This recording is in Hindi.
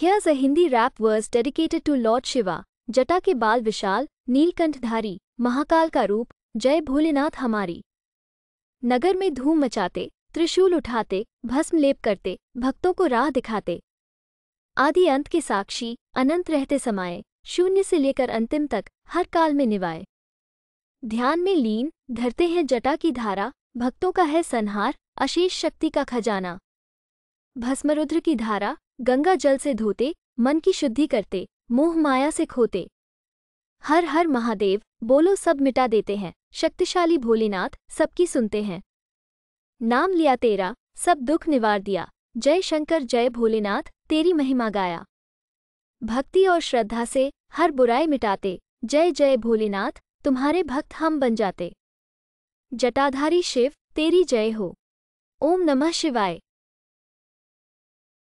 here's a Hindi rap verse dedicated to lord Shiva जटा के बाल विशाल नीलकंठधारी महाकाल का रूप जय भोलेनाथ हमारी नगर में धूम मचाते त्रिशूल उठाते भस्म लेप करते भक्तों को राह दिखाते आदि अंत के साक्षी अनंत रहते समाये शून्य से लेकर अंतिम तक हर काल में निवाए ध्यान में लीन धरते हैं जटा की धारा भक्तों का है संहार अशेष शक्ति का खजाना भस्मरुद्र की धारा गंगा जल से धोते मन की शुद्धि करते मोह माया से खोते हर हर महादेव बोलो सब मिटा देते हैं शक्तिशाली भोलेनाथ सबकी सुनते हैं नाम लिया तेरा सब दुख निवार दिया जय शंकर जय भोलेनाथ तेरी महिमा गाया भक्ति और श्रद्धा से हर बुराई मिटाते जय जय भोलेनाथ तुम्हारे भक्त हम बन जाते जटाधारी शिव तेरी जय हो ओम नमः शिवाय